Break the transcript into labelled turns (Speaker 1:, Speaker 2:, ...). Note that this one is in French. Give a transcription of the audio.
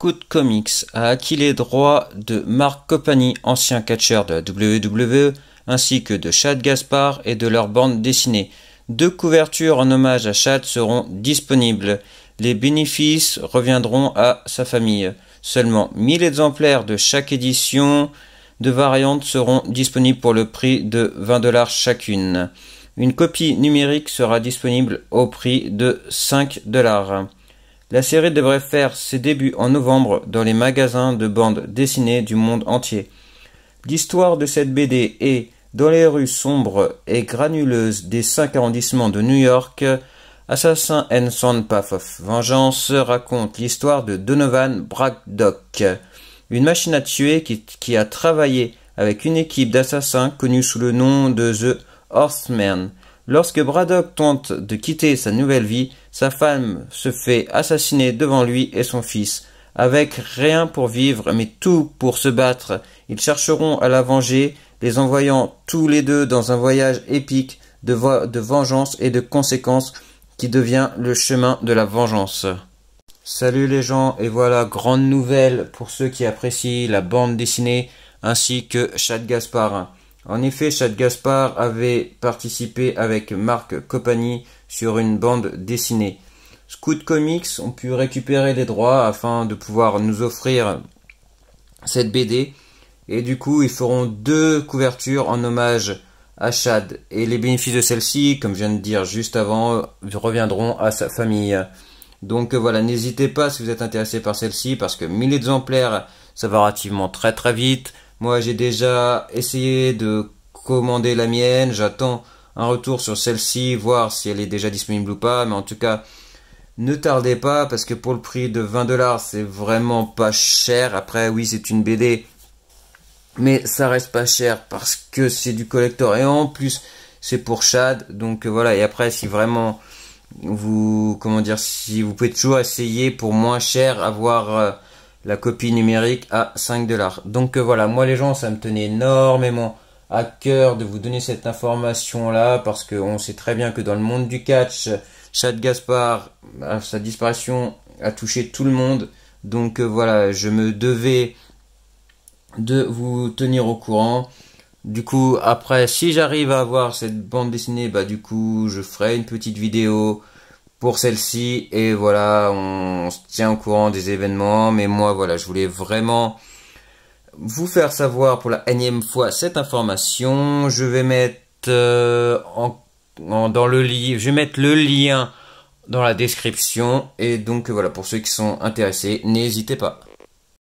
Speaker 1: Coot Comics a acquis les droits de Mark Copani, ancien catcheur de la WWE, ainsi que de Chad Gaspar et de leur bande dessinée. Deux couvertures en hommage à Chad seront disponibles. Les bénéfices reviendront à sa famille. Seulement 1000 exemplaires de chaque édition de variantes seront disponibles pour le prix de 20 dollars chacune. Une copie numérique sera disponible au prix de 5 dollars. La série devrait faire ses débuts en novembre dans les magasins de bandes dessinées du monde entier. L'histoire de cette BD est, dans les rues sombres et granuleuses des cinq arrondissements de New York, Assassin and Son Path of Vengeance raconte l'histoire de Donovan Braddock, une machine à tuer qui, qui a travaillé avec une équipe d'assassins connue sous le nom de The Horsemen. Lorsque Braddock tente de quitter sa nouvelle vie, sa femme se fait assassiner devant lui et son fils. Avec rien pour vivre, mais tout pour se battre, ils chercheront à la venger, les envoyant tous les deux dans un voyage épique de, de vengeance et de conséquences qui devient le chemin de la vengeance. Salut les gens, et voilà grande nouvelle pour ceux qui apprécient la bande dessinée ainsi que Chad Gaspard. En effet, Chad Gaspard avait participé avec Marc Copani sur une bande dessinée. Scoot Comics ont pu récupérer les droits afin de pouvoir nous offrir cette BD. Et du coup, ils feront deux couvertures en hommage à Chad. Et les bénéfices de celle-ci, comme je viens de dire juste avant, reviendront à sa famille. Donc euh, voilà, n'hésitez pas si vous êtes intéressé par celle-ci, parce que 1000 exemplaires, ça va relativement très très vite. Moi, j'ai déjà essayé de commander la mienne. J'attends un retour sur celle-ci, voir si elle est déjà disponible ou pas. Mais en tout cas, ne tardez pas parce que pour le prix de 20 dollars, c'est vraiment pas cher. Après, oui, c'est une BD, mais ça reste pas cher parce que c'est du collector et en plus, c'est pour Chad. Donc euh, voilà. Et après, si vraiment vous, comment dire, si vous pouvez toujours essayer pour moins cher, avoir euh, la copie numérique à 5 dollars. Donc euh, voilà, moi les gens, ça me tenait énormément à cœur de vous donner cette information là parce qu'on sait très bien que dans le monde du catch, Chad Gaspard, sa disparition a touché tout le monde. Donc euh, voilà, je me devais de vous tenir au courant. Du coup, après, si j'arrive à avoir cette bande dessinée, bah du coup, je ferai une petite vidéo pour celle-ci et voilà, on, se tient au courant des événements. Mais moi, voilà, je voulais vraiment vous faire savoir pour la énième fois cette information. Je vais mettre euh, en, dans le je vais mettre le lien dans la description et donc voilà pour ceux qui sont intéressés, n'hésitez pas.